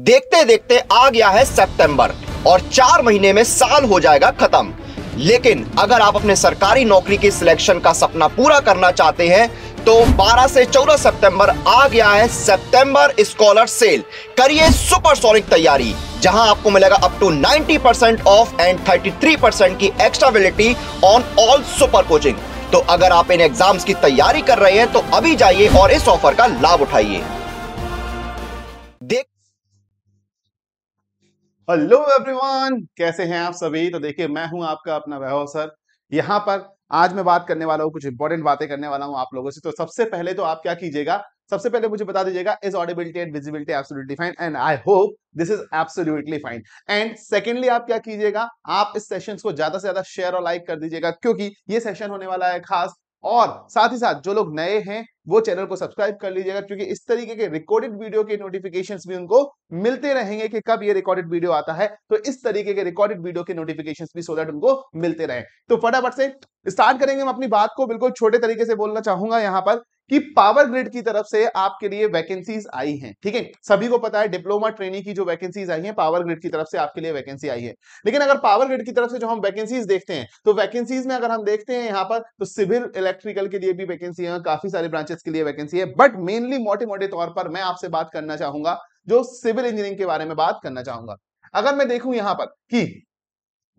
देखते देखते आ गया है सितंबर और चार महीने में साल हो जाएगा खत्म लेकिन अगर आप अपने सरकारी नौकरी के सिलेक्शन का सपना पूरा करना चाहते हैं तो 12 से 14 सितंबर आ गया है सितंबर स्कॉलर सेल करिए सुपर सोनिक तैयारी जहां आपको मिलेगा up to 90 percent off and 33 percent की एक्स्ट्राबिलिटी ऑन ऑल सुपर कोचिंग तो अगर आप इन एग्जाम्स की तैयारी कर रहे हैं तो अभी जाइए और इस ऑफर का लाभ उठाइए हेलो एवरीवन कैसे हैं आप सभी तो देखिए मैं हूं आपका अपना वैभव सर यहाँ पर आज मैं बात करने वाला हूँ कुछ इंपॉर्टेंट बातें करने वाला हूँ आप लोगों से तो सबसे पहले तो आप क्या कीजिएगा सबसे पहले मुझे बता दीजिएगा is audibility and visibility absolutely fine and I hope this is absolutely fine and secondly आप क्या कीजिएगा आप इस सेशन को ज्यादा से ज्यादा शेयर और लाइक कर दीजिएगा क्योंकि ये सेशन होने वाला है खास और साथ ही साथ जो लोग नए हैं वो चैनल को सब्सक्राइब कर लीजिएगा क्योंकि इस तरीके के रिकॉर्डेड वीडियो के नोटिफिकेशन भी उनको मिलते रहेंगे कि कब ये रिकॉर्डेड वीडियो आता है तो इस तरीके के रिकॉर्डेड वीडियो के नोटिफिकेशन भी सो दैट उनको मिलते रहे तो फटाफट से स्टार्ट करेंगे हम अपनी बात को बिल्कुल छोटे तरीके से बोलना चाहूंगा यहाँ पर कि पावर ग्रिड की तरफ से आपके लिए वैकेंसीज आई हैं ठीक है सभी को पता है डिप्लोमा ट्रेनिंग की जो वैकेंसीज आई हैं पावर ग्रिड की तरफ से आपके लिए वैकेंसी आई है लेकिन अगर पावर ग्रिड की तरफ से जो हम वैकेंसीज देखते हैं तो वैकेंसीज में अगर हम देखते हैं यहां पर तो सिविल इलेक्ट्रिकल के लिए भी वैकेंसी है काफी सारे ब्रांचेस के लिए वैकेंसी है बट मेनली मोटे मोटे तौर पर मैं आपसे बात करना चाहूंगा जो सिविल इंजीनियरिंग के बारे में बात करना चाहूंगा अगर मैं देखूं यहां पर कि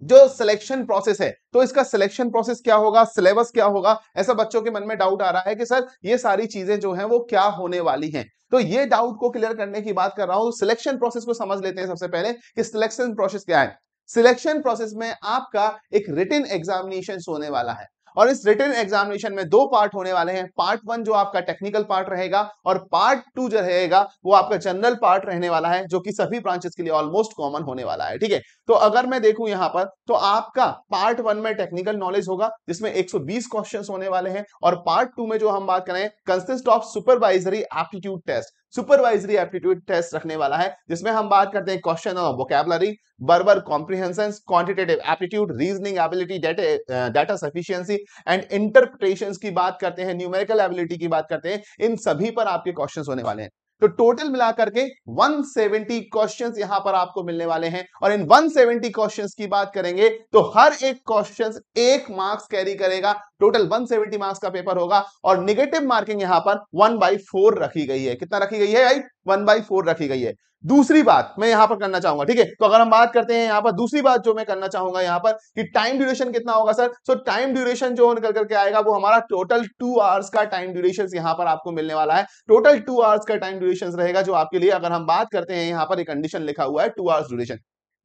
जो सिलेक्शन प्रोसेस है तो इसका सिलेक्शन प्रोसेस क्या होगा सिलेबस क्या होगा ऐसा बच्चों के मन में डाउट आ रहा है कि सर ये सारी चीजें जो हैं वो क्या होने वाली हैं तो ये डाउट को क्लियर करने की बात कर रहा हूं सिलेक्शन प्रोसेस को समझ लेते हैं सबसे पहले कि सिलेक्शन प्रोसेस क्या है सिलेक्शन प्रोसेस में आपका एक रिटर्न एग्जामिनेशन होने वाला है और इस रिटर्न एग्जामिनेशन में दो पार्ट होने वाले हैं पार्ट वन जो आपका टेक्निकल पार्ट रहेगा और पार्ट टू जो रहेगा वो आपका जनरल पार्ट रहने वाला है जो कि सभी ब्रांचेस के लिए ऑलमोस्ट कॉमन होने वाला है ठीक है तो अगर मैं देखूं यहाँ पर तो आपका पार्ट वन में टेक्निकल नॉलेज होगा जिसमें एक क्वेश्चंस होने वाले हैं और पार्ट टू में जो हम बात करें consist of supervisory aptitude test supervisory aptitude test रखने वाला है जिसमें हम बात करते हैं question of vocabulary verbal comprehension quantitative aptitude reasoning ability data sufficiency and interpretation की बात करते हैं न्यूमेरिकल एबिलिटी की बात करते हैं इन सभी पर आपके क्वेश्चन होने वाले हैं तो टोटल मिलाकर के 170 सेवेंटी क्वेश्चन यहां पर आपको मिलने वाले हैं और इन 170 सेवेंटी क्वेश्चन की बात करेंगे तो हर एक क्वेश्चन एक मार्क्स कैरी करेगा टोटल 170 मार्क्स का पेपर होगा और निगेटिव मार्किंग यहां पर वन बाई फोर रखी गई है कितना रखी गई है भाई वन बाई फोर रखी गई है दूसरी बात मैं यहां पर करना चाहूंगा ठीक है तो अगर हम बात करते हैं यहां पर दूसरी बात जो मैं करना चाहूंगा यहां पर कि टाइम ड्यूरेशन कितना होगा सर सो टाइम ड्यूरेशन जो निकल करके आएगा वो हमारा टोटल टू आवर्स का टाइम ड्यूरेशन यहां पर आपको मिलने वाला है टोटल टू आवर्स का टाइम ड्यूरेशन रहेगा जो आपके लिए अगर हम बात करते हैं यहां पर एक कंडीशन लिखा हुआ है टू आवर्स ड्यूरेशन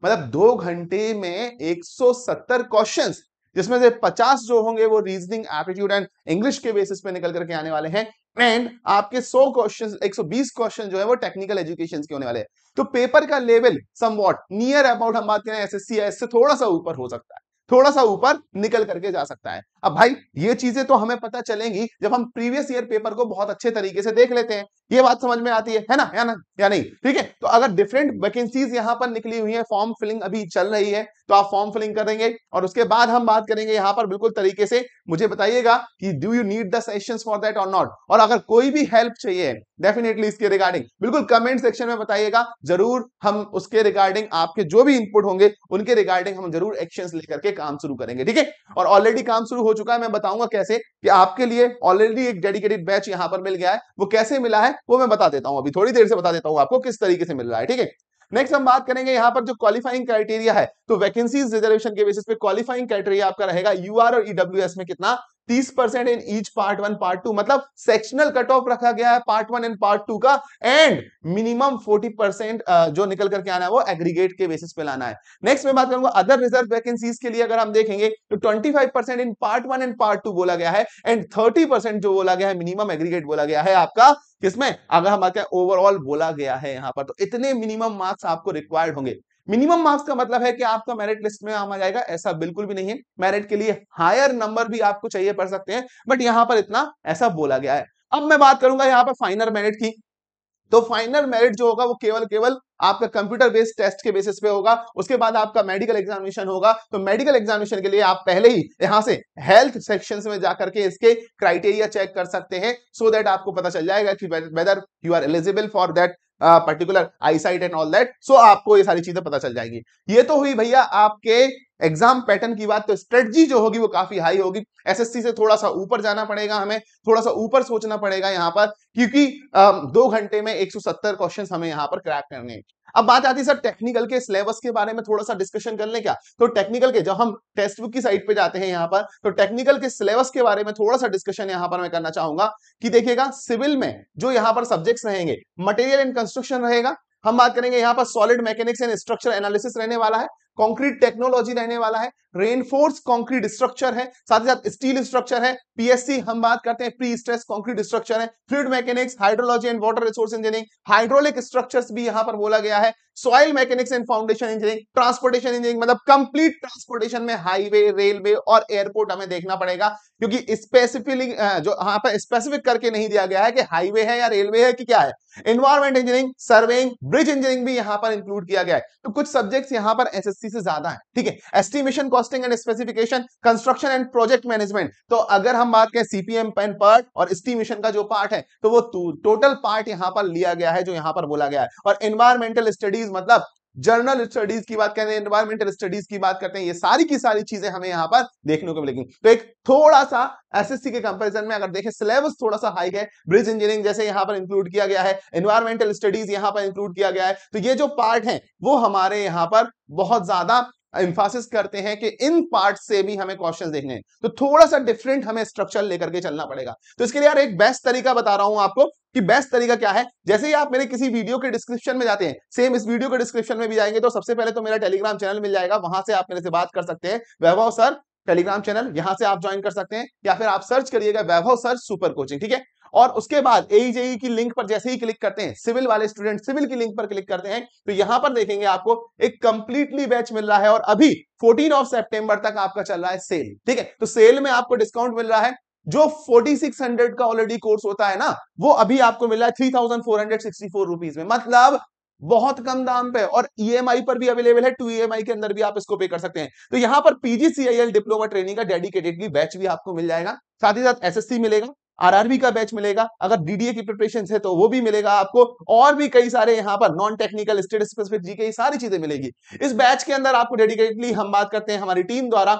मतलब दो घंटे में 170 क्वेश्चन जिसमें से 50 जो होंगे वो रीजनिंग एप्टीट्यूड एंड इंग्लिश के बेसिस पे निकल करके आने वाले हैं एंड आपके 100 क्वेश्चन 120 क्वेश्चन जो है वो टेक्निकल एजुकेशन के होने वाले हैं तो पेपर का level somewhat near about हम बात करें एस एस से थोड़ा सा ऊपर हो सकता है थोड़ा सा ऊपर निकल करके जा सकता है अब भाई ये चीजें तो हमें पता चलेंगी जब हम प्रीवियस ईयर पेपर को बहुत अच्छे तरीके से देख लेते हैं ये बात समझ में आती है है ना या ना या नहीं ठीक है तो अगर डिफरेंट वैकेंसीज यहाँ पर निकली हुई है फॉर्म फिलिंग अभी चल रही है तो आप फॉर्म फिलिंग करेंगे और उसके बाद हम बात करेंगे यहाँ पर बिल्कुल तरीके से मुझे बताइएगा कि do you need the session for that और नॉट और अगर कोई भी हेल्प चाहिए डेफिनेटली इसके रिगार्डिंग बिल्कुल कमेंट सेक्शन में बताइएगा जरूर हम उसके रिगार्डिंग आपके जो भी इनपुट होंगे उनके रिगार्डिंग हम जरूर एक्शन लेकर के काम शुरू करेंगे ठीक है और ऑलरेडी काम शुरू हो चुका है मैं बताऊंगा कैसे कि आपके लिए ऑलरेडी एक डेडिकेटेड बैच यहां पर मिल गया है वो कैसे मिला है वो मैं बता देता हूं अभी थोड़ी देर से बता देता हूं आपको किस तरीके से मिल रहा है ठीक है नेक्स्ट हम बात करेंगे यहां पर जो क्वालिफाइंग क्राइटेरिया है तो वैकेंसीज रिजर्वेशन के बेसिस पे क्वालिफाइंग क्राइटेरिया आपका रहेगा यूआर और ईडब्ल्यूएस e में कितना तीस percent in each part one part two मतलब सेक्शनल कट ऑफ रखा गया है part one and part two का एंड मिनिमम फोर्टी परसेंट जो निकल करके आना है वो एग्रीगेट के बेसिस पे लाना है नेक्स्ट मैं बात करूंगा अदर रिजर्व वैकेंसीज के लिए अगर हम देखेंगे तो twenty five percent in part one and part two बोला गया है एंड थर्टी परसेंट जो बोला गया है मिनिमम एग्रीगेट बोला गया है आपका किसमें अगर हम हैं ओवरऑल बोला गया है यहाँ पर तो इतने मिनिमम मार्क्स आपको रिक्वायर्ड होंगे मिनिमम मार्क्स का मतलब है कि आपका मेरिट लिस्ट में आम आ जाएगा ऐसा बिल्कुल भी नहीं है मेरिट के लिए हायर नंबर भी आपको चाहिए पढ़ सकते हैं बट यहां पर इतना ऐसा बोला गया है अब मैं बात करूंगा यहाँ पर फाइनल मेरिट की तो फाइनल मेरिट जो होगा वो केवल केवल आपका कंप्यूटर बेस्ड टेस्ट के बेसिस पे होगा उसके बाद आपका मेडिकल एग्जामिनेशन होगा तो मेडिकल एग्जामिनेशन के लिए आप पहले ही यहां से हेल्थ सेक्शन में जाकर के इसके क्राइटेरिया चेक कर सकते हैं सो so दैट आपको पता चल जाएगा कि whether you are eligible for that particular eyesight and all that so आपको ये सारी चीजें पता चल जाएंगी ये तो हुई भैया आपके एग्जाम पैटर्न की बात तो स्ट्रेटजी जो होगी वो काफी हाई होगी एसएससी से थोड़ा सा ऊपर जाना पड़ेगा हमें थोड़ा सा ऊपर सोचना पड़ेगा यहाँ पर क्योंकि दो घंटे में 170 क्वेश्चंस हमें यहाँ पर क्रैक करने हैं अब बात आती है सर टेक्निकल के सिलेबस के बारे में थोड़ा सा डिस्कशन कर ले क्या तो टेक्निकल के जब हम टेक्स्ट बुक की साइड पे जाते हैं यहाँ पर तो टेक्निकल के सिलेबस के बारे में थोड़ा सा डिस्कशन यहाँ पर मैं करना चाहूंगा कि देखिएगा सिविल में जो यहाँ पर सब्जेक्ट्स रहेंगे मटेरियल एंड कंस्ट्रक्शन रहेगा हम बात करेंगे यहाँ पर solid mechanics and structure analysis रहने वाला है कंक्रीट टेक्नोलॉजी रहने वाला है रेनफोर्स कंक्रीट स्ट्रक्चर है साथ ही साथ स्टील स्ट्रक्चर है पीएससी हम बात करते हैं प्री स्ट्रेस कंक्रीट स्ट्रक्चर है fluid mechanics hydrology and water resource engineering hydraulic structures भी यहां पर बोला गया है soil mechanics and foundation engineering transportation engineering मतलब कंप्लीट ट्रांसपोर्टेशन में हाईवे रेलवे और एयरपोर्ट हमें देखना पड़ेगा क्योंकि स्पेसिफिकली जो यहाँ पर स्पेसिफिक करके नहीं दिया गया है कि हाईवे है या रेलवे है कि क्या है environment engineering surveying bridge engineering भी यहाँ पर इंक्लूड किया गया है तो कुछ सब्जेक्ट्स यहाँ पर एसएससी से ज्यादा है ठीक है estimation costing and specification construction and project management तो अगर हम बात करें सीपीएम पेन पार्ट और स्टीम का जो पार्ट है तो वो टोटल पार्ट यहां पर लिया गया है जो यहां पर बोला गया है और एनवायरमेंटल स्टडीज मतलब जर्नल स्टडीज की बात करें एनवायरमेंटल स्टडीज की बात करते हैं ये सारी की सारी चीजें हमें यहां पर देखने को मिलेगी तो एक थोड़ा सा एसएससी के कंपैरिजन में अगर देखें सिलेबस थोड़ा सा हाई है ब्रिज इंजीनियरिंग जैसे यहां पर इंक्लूड किया गया है एनवायरमेंटल स्टडीज यहां पर इंक्लूड किया गया है तो ये जो पार्ट है वो हमारे यहां पर बहुत ज्यादा इंफासिस करते हैं कि इन पार्ट से भी हमें क्वेश्चन देखने हैं तो थोड़ा सा डिफरेंट हमें स्ट्रक्चर लेकर के चलना पड़ेगा तो इसके लिए यार एक बेस्ट तरीका बता रहा हूं आपको कि बेस्ट तरीका क्या है जैसे ही आप मेरे किसी वीडियो के डिस्क्रिप्शन में जाते हैं सेम इस वीडियो के डिस्क्रिप्शन में भी जाएंगे तो सबसे पहले तो मेरा टेलीग्राम चैनल मिल जाएगा वहां से आप मेरे से बात कर सकते हैं वैभव सर टेलीग्राम चैनल यहां से आप ज्वाइन कर सकते हैं या फिर आप सर्च करिएगा वैभव सर सुपर कोचिंग ठीक है और उसके बाद एजेई e e की लिंक पर जैसे ही क्लिक करते हैं सिविल वाले स्टूडेंट सिविल की लिंक पर क्लिक करते हैं तो यहां पर देखेंगे आपको एक कंप्लीटली बैच मिल रहा है और अभी फोर्टीन ऑफ सितंबर तक आपका चल रहा है सेल ठीक है तो सेल में आपको डिस्काउंट मिल रहा है जो 4600 का ऑलरेडी कोर्स होता है ना वो अभी आपको मिल रहा है थ्री थाउजेंड में मतलब बहुत कम दाम पे और ईएमआई e पर भी अवेलेबल है टू ईएमआई के अंदर भी आप इसको पे कर सकते हैं तो यहां पर पीजीसीआईएल डिप्लोमा ट्रेनिंग का डेडिकेटेडली बैच भी आपको मिल जाएगा साथ ही साथ एसएससी मिलेगा आरआरबी का बैच मिलेगा अगर डीडीए की प्रिपरेशन है तो वो भी मिलेगा आपको और भी कई सारे यहाँ पर non technical state specific G K सारी चीजें मिलेगी इस बैच के अंदर आपको डेडिकेटली हम बात करते हैं हमारी टीम द्वारा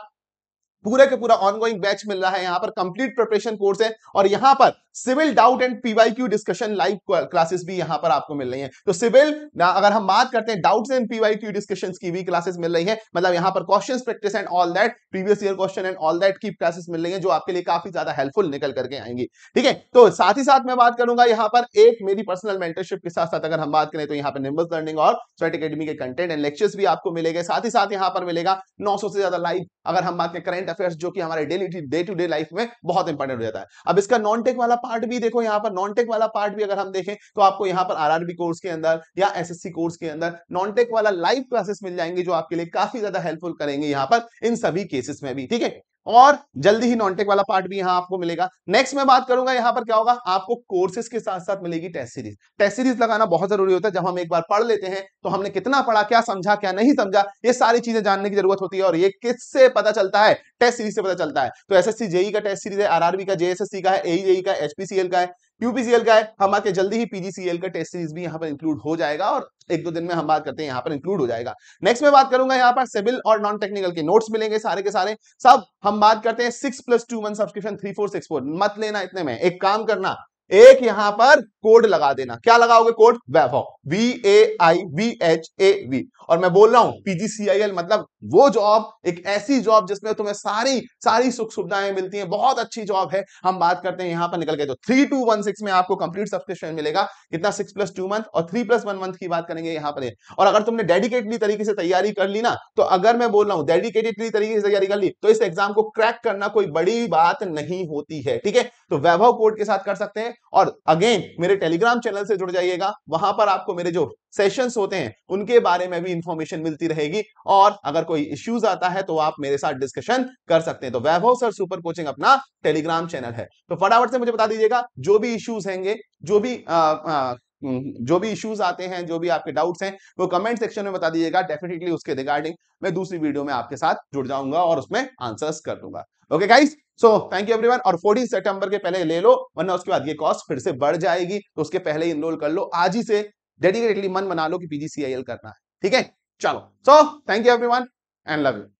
पूरे के पूरा ऑनगोइंग बैच मिल रहा है यहाँ पर कंप्लीट प्रिपरेशन कोर्स है और यहाँ पर civil doubt and PYQ discussion live classes भी यहां पर आपको मिल रही है तो सिविल अगर हम बात करते हैं डाउट्स एंड पीवाईक्यू डिस्कशन की भी क्लासेस मिल रही है मतलब यहां पर question practice and all that previous year question and all that की क्लासेस मिल रही है जो आपके लिए काफी ज्यादा हेल्पफुल निकल करके आएंगी ठीक है तो साथ ही साथ मैं बात करूंगा यहाँ पर एक मेरी पर्सनल मेंटरशिप के साथ साथ अगर हम बात करें तो यहाँ पर निम्बस लर्निंग और स्वेट अकेडमी के कंटेंट एंड लेक्चर्स भी आपको मिलेगा साथ ही साथ यहाँ पर मिलेगा नौ से ज्यादा लाइव अगर हम बात करें करंट अफेयर्स जो कि हमारे daily day to day life में बहुत इंपॉर्टेंट हो जाता है अब इसका नॉन टेक वाला पार्ट भी देखो यहाँ पर नॉन टेक वाला पार्ट भी अगर हम देखें तो आपको यहाँ पर आरआरबी कोर्स के अंदर या एसएससी कोर्स के अंदर नॉन टेक वाला लाइव क्लासेस मिल जाएंगे जो आपके लिए काफी ज्यादा हेल्पफुल करेंगे यहाँ पर इन सभी केसेस में भी ठीक है और जल्दी ही नॉनटेक वाला पार्ट भी यहां आपको मिलेगा नेक्स्ट मैं बात करूंगा यहां पर क्या होगा आपको कोर्सेज के साथ साथ मिलेगी टेस्ट सीरीज टेस्ट सीरीज लगाना बहुत जरूरी होता है जब हम एक बार पढ़ लेते हैं तो हमने कितना पढ़ा क्या समझा क्या नहीं समझा ये सारी चीजें जानने की जरूरत होती है और ये किससे पता चलता है टेस्ट सीरीज से पता चलता है तो एस एस e का टेस्ट सीरीज है आरआरबी का जेएसएससी का है एईजेई का एचपीसीएल का है यूपीसीएल का है हम आके जल्दी ही पीजीसीएल का टेस्ट सीरीज भी यहाँ पर इंक्लूड हो जाएगा और एक दो दिन में हम बात करते हैं यहाँ पर इंक्लूड हो जाएगा नेक्स्ट में बात करूंगा यहाँ पर सिविल और नॉन टेक्निकल के नोट्स मिलेंगे सारे के सारे सब हम बात करते हैं six plus two one subscription three four six four मत लेना इतने में एक काम करना एक यहां पर कोड लगा देना क्या लगाओगे code Vaibhav V A I V H A V और मैं बोल रहा हूं पीजीसीआईएल मतलब वो जॉब एक ऐसी जॉब जिसमें तुम्हें सारी सारी सुख सुविधाएं मिलती हैं बहुत अच्छी जॉब है हम बात करते हैं यहां पर निकल के तो थ्री टू वन सिक्स में आपको कंप्लीट सब्सक्रिप्शन मिलेगा कितना सिक्स प्लस टू मंथ और थ्री प्लस वन मंथ की बात करेंगे यहां पर और अगर तुमने डेडिकेटली तरीके से तैयारी कर ली ना तो अगर मैं बोल रहा हूं डेडिकेटेडली तरीके से तैयारी कर ली तो इस एग्जाम को क्रैक करना कोई बड़ी बात नहीं होती है ठीक है तो वैभव कोड के साथ कर सकते हैं और अगेन मेरे टेलीग्राम चैनल से जुड़ जाइएगा वहां पर आपको मेरे जो सेशंस होते हैं उनके बारे में भी इंफॉर्मेशन मिलती रहेगी और अगर कोई इश्यूज आता है तो आप मेरे साथ डिस्कशन कर सकते हैं तो वैभव सर सुपर कोचिंग अपना टेलीग्राम चैनल है तो फटाफट से मुझे बता दीजिएगा जो भी इश्यूज हैंगे जो भी आ, आ, जो भी इश्यूज आते हैं जो भी आपके डाउट्स हैं वो कमेंट सेक्शन में बता दीजिएगा डेफिनेटली उसके रिगार्डिंग मैं दूसरी वीडियो में आपके साथ जुड़ जाऊंगा और उसमें आंसर्स कर दूंगा okay guys so thank you everyone और 14 सितंबर के पहले ले लो वरना उसके बाद ये कॉस्ट फिर से बढ़ जाएगी तो उसके पहले इनरोल कर लो आज ही से डेडिकेटली मन बना लो कि पीजीसीआईएल करना है ठीक है चलो so thank you everyone and love you